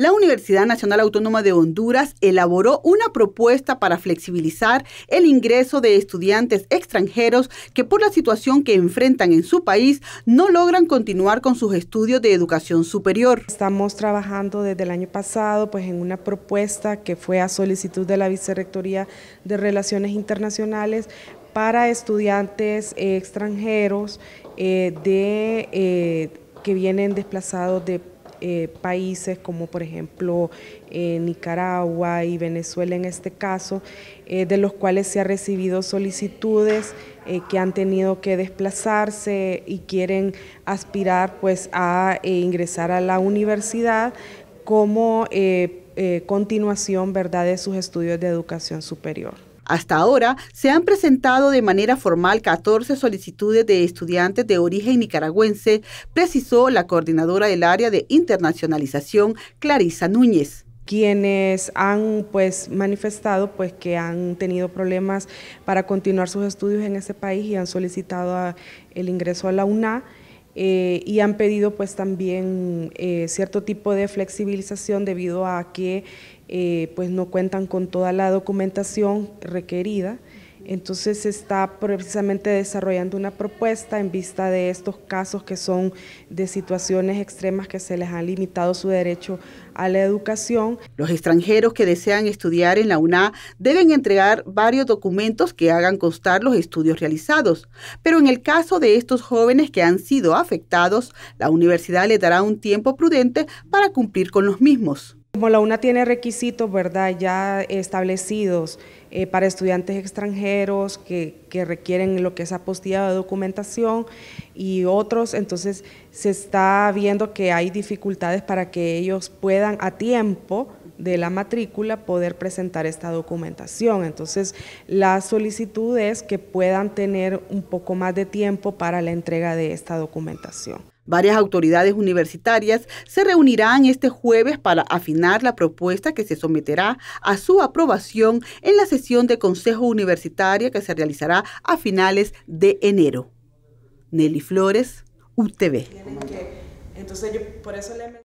La Universidad Nacional Autónoma de Honduras elaboró una propuesta para flexibilizar el ingreso de estudiantes extranjeros que por la situación que enfrentan en su país no logran continuar con sus estudios de educación superior. Estamos trabajando desde el año pasado pues, en una propuesta que fue a solicitud de la Vicerrectoría de Relaciones Internacionales para estudiantes eh, extranjeros eh, de, eh, que vienen desplazados de eh, países como por ejemplo eh, Nicaragua y Venezuela en este caso, eh, de los cuales se ha recibido solicitudes que han tenido que desplazarse y quieren aspirar pues a ingresar a la universidad como continuación ¿verdad? de sus estudios de educación superior. Hasta ahora se han presentado de manera formal 14 solicitudes de estudiantes de origen nicaragüense, precisó la coordinadora del área de internacionalización, Clarisa Núñez quienes han pues manifestado pues que han tenido problemas para continuar sus estudios en ese país y han solicitado ah, el ingreso a la UNA. Eh, y han pedido pues también eh, cierto tipo de flexibilización debido a que eh, pues no cuentan con toda la documentación requerida entonces se está precisamente desarrollando una propuesta en vista de estos casos que son de situaciones extremas que se les ha limitado su derecho a la educación. Los extranjeros que desean estudiar en la UNA deben entregar varios documentos que hagan constar los estudios realizados, pero en el caso de estos jóvenes que han sido afectados, la universidad les dará un tiempo prudente para cumplir con los mismos. Como la UNA tiene requisitos ¿verdad? ya establecidos eh, para estudiantes extranjeros que, que, requieren lo que es apostilla de documentación y otros, entonces se está viendo que hay dificultades para que ellos puedan a tiempo de la matrícula poder presentar esta documentación. Entonces la solicitud es que puedan tener un poco más de tiempo para la entrega de esta documentación. Varias autoridades universitarias se reunirán este jueves para afinar la propuesta que se someterá a su aprobación en la sesión de Consejo Universitario que se realizará a finales de enero. Nelly Flores, UTV.